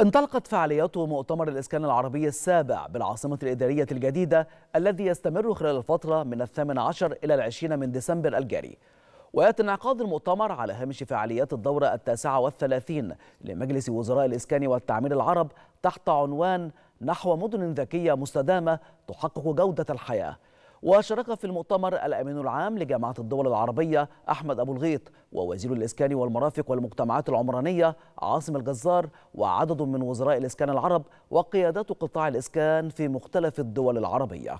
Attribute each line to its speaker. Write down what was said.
Speaker 1: انطلقت فعاليات مؤتمر الإسكان العربي السابع بالعاصمة الإدارية الجديدة الذي يستمر خلال الفترة من الثامن عشر إلى العشرين من ديسمبر الجاري ويأتي انعقاد المؤتمر على هامش فعاليات الدورة التاسعة والثلاثين لمجلس وزراء الإسكان والتعمير العرب تحت عنوان نحو مدن ذكية مستدامة تحقق جودة الحياة وشارك في المؤتمر الأمين العام لجامعة الدول العربية أحمد أبو الغيط ووزير الإسكان والمرافق والمجتمعات العمرانية عاصم الجزار وعدد من وزراء الإسكان العرب وقيادات قطاع الإسكان في مختلف الدول العربية